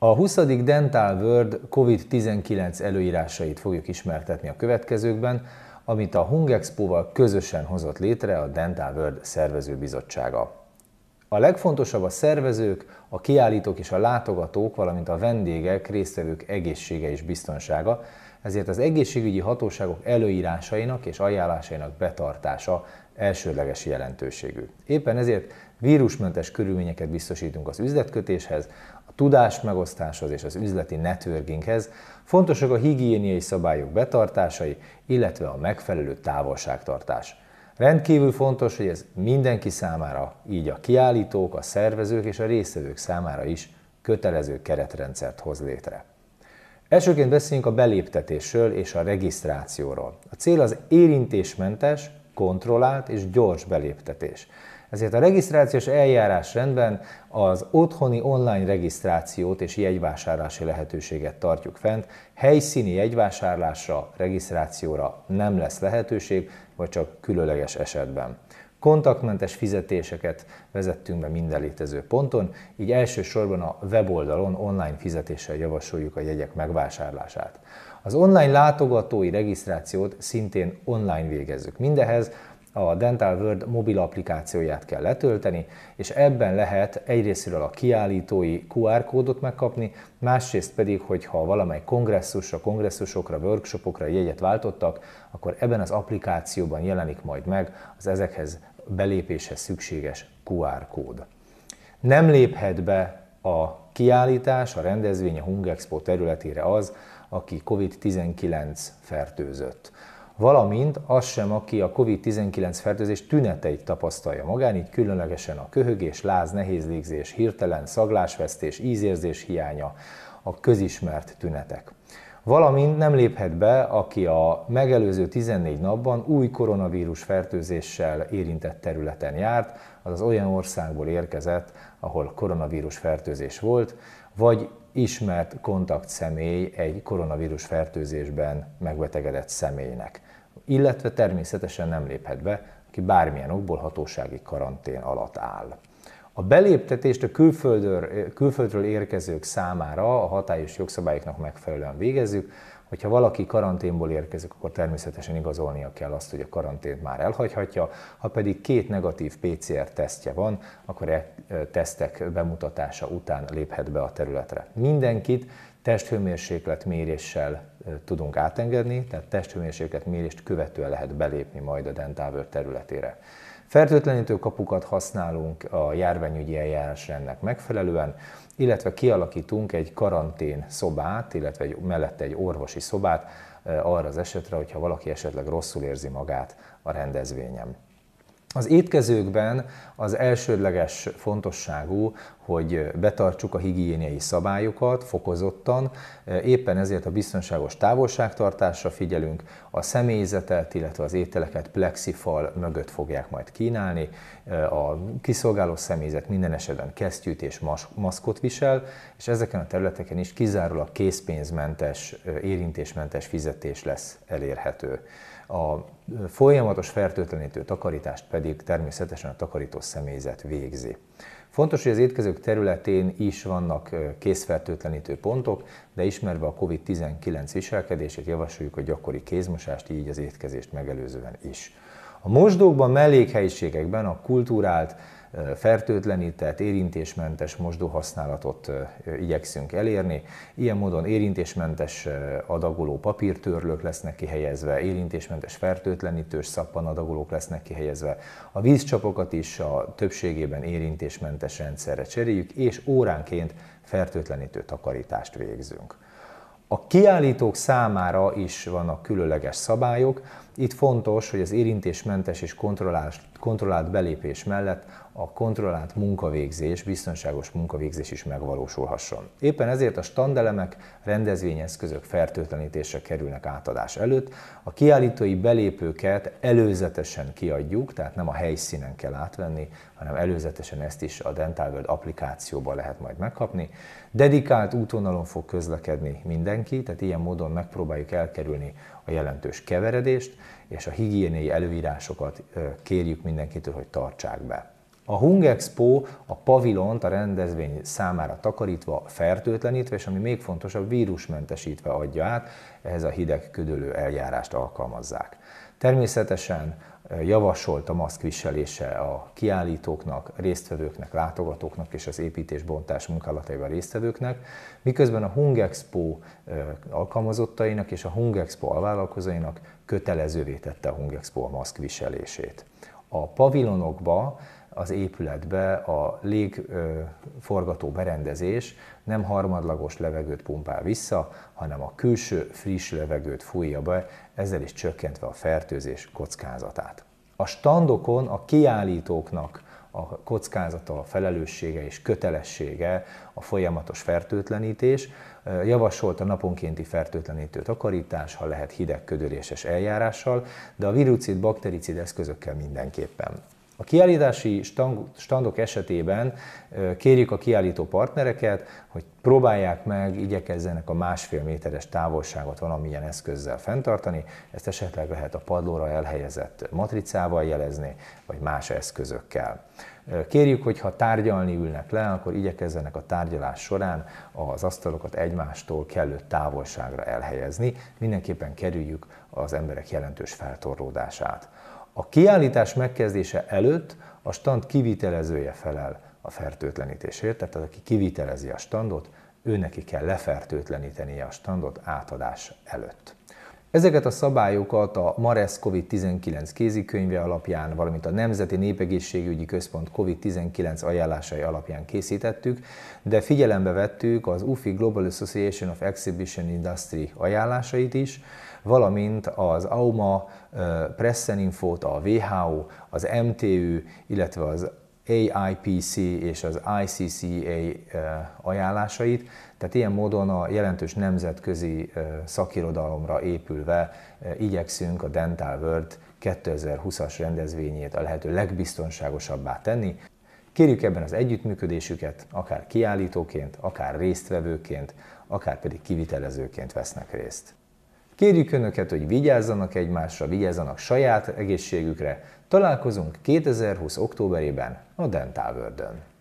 A 20. Dental World COVID-19 előírásait fogjuk ismertetni a következőkben, amit a Hungexpo-val közösen hozott létre a Dental World szervezőbizottsága. A legfontosabb a szervezők, a kiállítók és a látogatók, valamint a vendégek, résztvevők egészsége és biztonsága, ezért az egészségügyi hatóságok előírásainak és ajánlásainak betartása elsődleges jelentőségű. Éppen ezért Vírusmentes körülményeket biztosítunk az üzletkötéshez, a tudás megosztáshoz és az üzleti networkinghez, fontosak a higiéniai szabályok betartásai, illetve a megfelelő távolságtartás. Rendkívül fontos, hogy ez mindenki számára, így a kiállítók, a szervezők és a résztvevők számára is kötelező keretrendszert hoz létre. Elsőként beszéljünk a beléptetésről és a regisztrációról. A cél az érintésmentes, kontrollált és gyors beléptetés. Ezért a regisztrációs eljárás rendben az otthoni online regisztrációt és jegyvásárlási lehetőséget tartjuk fent. Helyszíni jegyvásárlásra, regisztrációra nem lesz lehetőség, vagy csak különleges esetben. Kontaktmentes fizetéseket vezettünk be minden létező ponton, így elsősorban a weboldalon online fizetéssel javasoljuk a jegyek megvásárlását. Az online látogatói regisztrációt szintén online végezzük. Mindehez a Dental World mobil applikációját kell letölteni, és ebben lehet egyrésztről a kiállítói QR kódot megkapni, másrészt pedig, hogyha valamely kongresszusra, kongresszusokra, workshopokra jegyet váltottak, akkor ebben az applikációban jelenik majd meg az ezekhez belépéshez szükséges QR kód. Nem léphet be a kiállítás, a rendezvény a Hung Expo területére az, aki COVID-19 fertőzött valamint az sem, aki a COVID-19 fertőzés tüneteit tapasztalja magán, így különlegesen a köhögés, láz, nehéz légzés, hirtelen szaglásvesztés, ízérzés hiánya, a közismert tünetek. Valamint nem léphet be, aki a megelőző 14 napban új koronavírus fertőzéssel érintett területen járt, azaz olyan országból érkezett, ahol koronavírus fertőzés volt, vagy ismert kontakt személy egy koronavírus fertőzésben megbetegedett személynek. Illetve természetesen nem léphet be, aki bármilyen okból hatósági karantén alatt áll. A beléptetést a külföldről, érkezők számára a hatályos jogszabályoknak megfelelően végezzük. Hogyha valaki karanténból érkezik, akkor természetesen igazolnia kell azt, hogy a karantént már elhagyhatja, ha pedig két negatív PCR tesztje van, akkor e, e tesztek bemutatása után léphet be a területre. Mindenkit testhőmérséklet méréssel e, tudunk átengedni, tehát testhőmérséklet mérést követően lehet belépni majd a Dentávör területére. Fertőtlenítő kapukat használunk a járványügyi eljárásrendnek megfelelően, illetve kialakítunk egy karantén szobát, illetve egy, mellette egy orvosi szobát eh, arra az esetre, hogyha valaki esetleg rosszul érzi magát a rendezvényen. Az étkezőkben az elsődleges fontosságú, hogy betartsuk a higiéniai szabályokat fokozottan, éppen ezért a biztonságos távolságtartásra figyelünk, a személyzetet, illetve az ételeket plexifal mögött fogják majd kínálni, a kiszolgáló személyzet minden esetben kesztyűt és maszkot visel, és ezeken a területeken is kizárólag készpénzmentes, érintésmentes fizetés lesz elérhető. A folyamatos fertőtlenítő takarítást pedig természetesen a takarító személyzet végzi. Fontos, hogy az étkezők területén is vannak készfertőtlenítő pontok, de ismerve a COVID-19 viselkedését javasoljuk a gyakori kézmosást, így az étkezést megelőzően is. A mosdókban, mellékhelyiségekben a kultúrált, fertőtlenített, érintésmentes mosdóhasználatot igyekszünk elérni. Ilyen módon érintésmentes adagoló papírtörlők lesznek kihelyezve, érintésmentes fertőtlenítős szappanadagolók lesznek kihelyezve. A vízcsapokat is a többségében érintésmentes rendszerre cseréljük, és óránként fertőtlenítő takarítást végzünk. A kiállítók számára is vannak különleges szabályok, itt fontos, hogy az érintésmentes és kontrollált, kontrollált belépés mellett a kontrollált munkavégzés, biztonságos munkavégzés is megvalósulhasson. Éppen ezért a standelemek, rendezvényeszközök fertőtlenítésre kerülnek átadás előtt. A kiállítói belépőket előzetesen kiadjuk, tehát nem a helyszínen kell átvenni, hanem előzetesen ezt is a Dental World applikációban lehet majd megkapni. Dedikált útvonalon fog közlekedni mindenki, tehát ilyen módon megpróbáljuk elkerülni a jelentős keveredést, és a higiéniai előírásokat kérjük mindenkitől, hogy tartsák be. A Hung Expo a pavilont a rendezvény számára takarítva, fertőtlenítve, és ami még fontosabb, vírusmentesítve adja át, ehhez a hideg ködölő eljárást alkalmazzák. Természetesen javasolt a maszk viselése a kiállítóknak, résztvevőknek, látogatóknak és az építésbontás munkálataival résztvevőknek, miközben a Hungexpo alkalmazottainak és a Hungexpo alvállalkozóinak kötelezővé tette a Hungexpo a maszk viselését. A pavilonokba az épületbe a légforgató berendezés nem harmadlagos levegőt pumpál vissza, hanem a külső friss levegőt fújja be, ezzel is csökkentve a fertőzés kockázatát. A standokon a kiállítóknak a kockázata, a felelőssége és kötelessége a folyamatos fertőtlenítés. Javasolt a naponkénti fertőtlenítő takarítás, ha lehet hideg ködöréses eljárással, de a virucid, baktericid eszközökkel mindenképpen. A kiállítási standok esetében kérjük a kiállító partnereket, hogy próbálják meg, igyekezzenek a másfél méteres távolságot valamilyen eszközzel fenntartani, ezt esetleg lehet a padlóra elhelyezett matricával jelezni, vagy más eszközökkel. Kérjük, hogy ha tárgyalni ülnek le, akkor igyekezzenek a tárgyalás során az asztalokat egymástól kellő távolságra elhelyezni, mindenképpen kerüljük az emberek jelentős feltorlódását. A kiállítás megkezdése előtt a stand kivitelezője felel a fertőtlenítésért, tehát az, aki kivitelezi a standot, ő neki kell lefertőtlenítenie a standot átadás előtt. Ezeket a szabályokat a Mares COVID-19 kézikönyve alapján, valamint a Nemzeti Népegészségügyi Központ COVID-19 ajánlásai alapján készítettük, de figyelembe vettük az UFI Global Association of Exhibition Industry ajánlásait is, valamint az AUMA, Pressen Infót, a WHO, az MTÜ, illetve az AIPC és az ICCA ajánlásait, tehát ilyen módon a jelentős nemzetközi szakirodalomra épülve igyekszünk a Dental World 2020-as rendezvényét a lehető legbiztonságosabbá tenni. Kérjük ebben az együttműködésüket, akár kiállítóként, akár résztvevőként, akár pedig kivitelezőként vesznek részt. Kérjük Önöket, hogy vigyázzanak egymásra, vigyázzanak saját egészségükre, Találkozunk 2020. októberében a Dentálvördön.